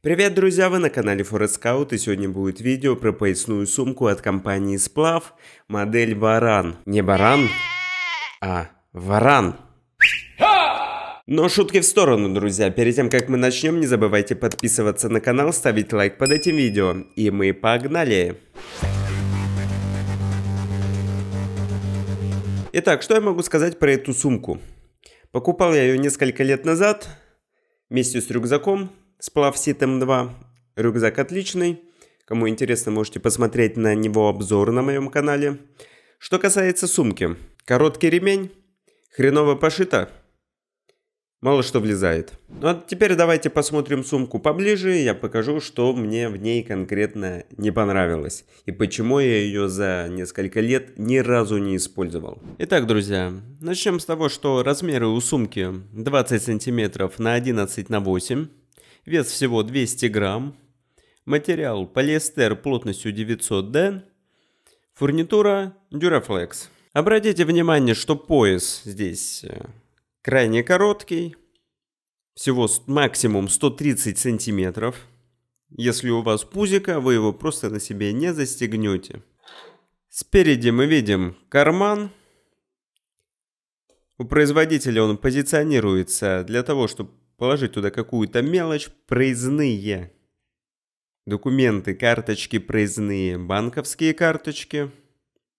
Привет, друзья! Вы на канале Forex Scout и сегодня будет видео про поясную сумку от компании Сплав, модель Варан. Не Баран, а Варан. Но шутки в сторону, друзья. Перед тем, как мы начнем, не забывайте подписываться на канал, ставить лайк под этим видео. И мы погнали! Итак, что я могу сказать про эту сумку? Покупал я ее несколько лет назад вместе с рюкзаком с Плавситом 2. Рюкзак отличный. Кому интересно, можете посмотреть на него обзор на моем канале. Что касается сумки. Короткий ремень. Хреново пошито. Мало что влезает. Ну а теперь давайте посмотрим сумку поближе. Я покажу, что мне в ней конкретно не понравилось. И почему я ее за несколько лет ни разу не использовал. Итак, друзья, начнем с того, что размеры у сумки 20 сантиметров на 11 на 8 вес всего 200 грамм, материал полиэстер плотностью 900D, фурнитура Duraflex. Обратите внимание, что пояс здесь э, крайне короткий, всего максимум 130 сантиметров. Если у вас пузика, вы его просто на себе не застегнете. Спереди мы видим карман. У производителя он позиционируется для того, чтобы положить туда какую-то мелочь, проездные. Документы, карточки проездные, банковские карточки.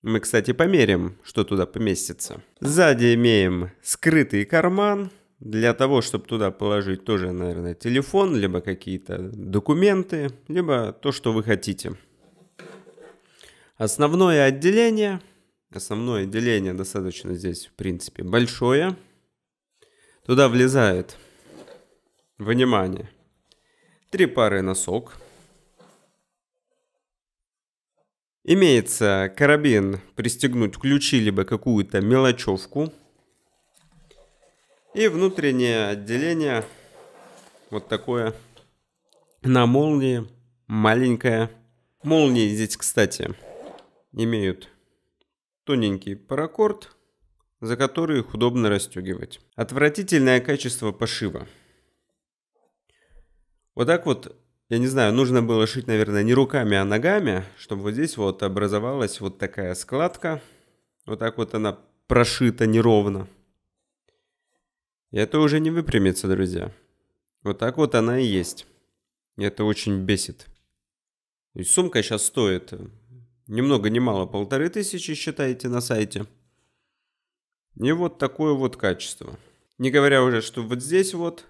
Мы, кстати, померим, что туда поместится. Сзади имеем скрытый карман. Для того, чтобы туда положить тоже, наверное, телефон, либо какие-то документы, либо то, что вы хотите. Основное отделение. Основное отделение достаточно здесь, в принципе, большое. Туда влезает Внимание! Три пары носок. Имеется карабин, пристегнуть ключи либо какую-то мелочевку. И внутреннее отделение вот такое на молнии маленькая. Молнии здесь, кстати, имеют тоненький паракорд, за который их удобно расстегивать. Отвратительное качество пошива. Вот так вот, я не знаю, нужно было шить, наверное, не руками, а ногами, чтобы вот здесь вот образовалась вот такая складка. Вот так вот она прошита неровно. И это уже не выпрямится, друзья. Вот так вот она и есть. И это очень бесит. И сумка сейчас стоит ни много ни мало, полторы тысячи, считайте на сайте. И вот такое вот качество. Не говоря уже, что вот здесь вот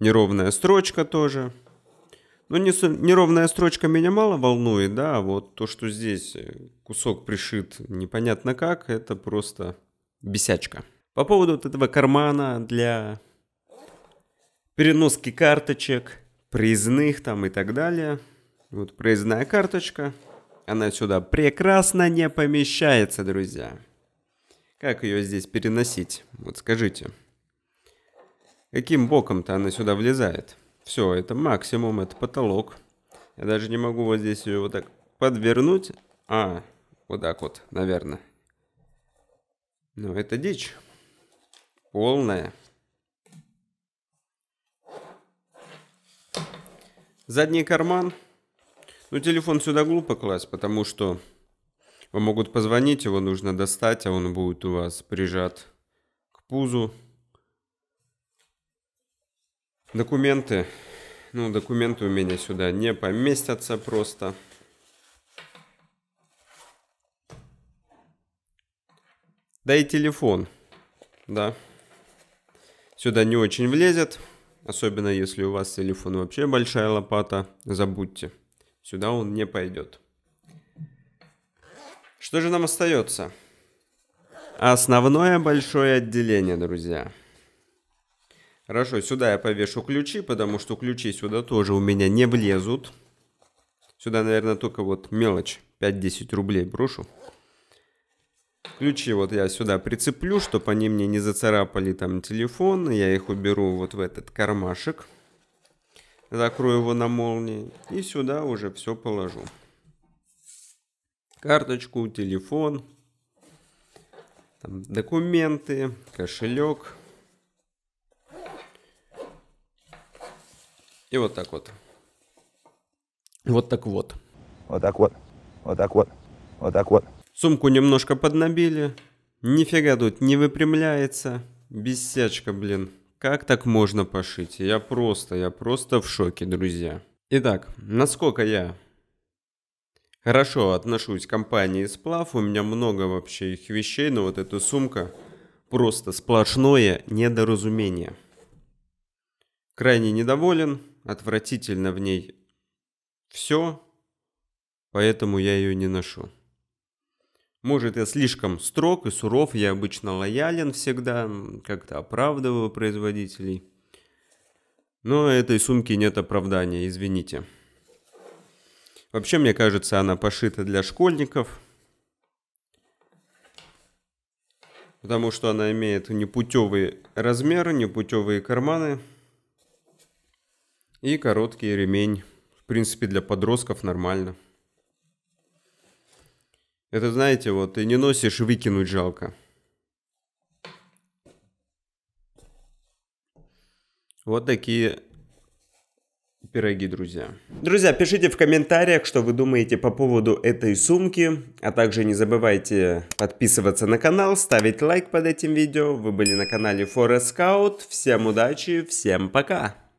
Неровная строчка тоже. Ну, не, неровная строчка меня мало волнует, да, а вот то, что здесь э, кусок пришит непонятно как, это просто бесячка. По поводу вот этого кармана для переноски карточек, проездных там и так далее. Вот проездная карточка, она сюда прекрасно не помещается, друзья. Как ее здесь переносить? Вот скажите. Каким боком-то она сюда влезает? Все, это максимум, это потолок. Я даже не могу вот здесь ее вот так подвернуть. А, вот так вот, наверное. Но ну, это дичь. Полная. Задний карман. Ну, телефон сюда глупо класть, потому что вам могут позвонить, его нужно достать, а он будет у вас прижат к пузу. Документы. Ну, документы у меня сюда не поместятся просто. Да и телефон, да, сюда не очень влезет. Особенно если у вас телефон вообще большая лопата, забудьте. Сюда он не пойдет. Что же нам остается? Основное большое отделение, друзья. Хорошо, сюда я повешу ключи, потому что ключи сюда тоже у меня не влезут. Сюда, наверное, только вот мелочь, 5-10 рублей брошу. Ключи вот я сюда прицеплю, чтобы они мне не зацарапали там телефон. Я их уберу вот в этот кармашек. Закрою его на молнии. И сюда уже все положу. Карточку, телефон, там, документы, кошелек. И вот так вот. Вот так вот. Вот так вот. Вот так вот. Вот так вот. Сумку немножко поднабили. Нифига тут не выпрямляется. Бесячка, блин. Как так можно пошить? Я просто, я просто в шоке, друзья. Итак, насколько я хорошо отношусь к компании Сплав, у меня много вообще их вещей, но вот эта сумка просто сплошное недоразумение. Крайне недоволен, отвратительно в ней все, поэтому я ее не ношу. Может, я слишком строг и суров, я обычно лоялен всегда, как-то оправдываю производителей. Но этой сумки нет оправдания, извините. Вообще, мне кажется, она пошита для школьников, потому что она имеет непутевые размеры, непутевые карманы – и короткий ремень. В принципе, для подростков нормально. Это, знаете, вот ты не носишь, выкинуть жалко. Вот такие пироги, друзья. Друзья, пишите в комментариях, что вы думаете по поводу этой сумки. А также не забывайте подписываться на канал, ставить лайк под этим видео. Вы были на канале Forest Scout. Всем удачи, всем пока!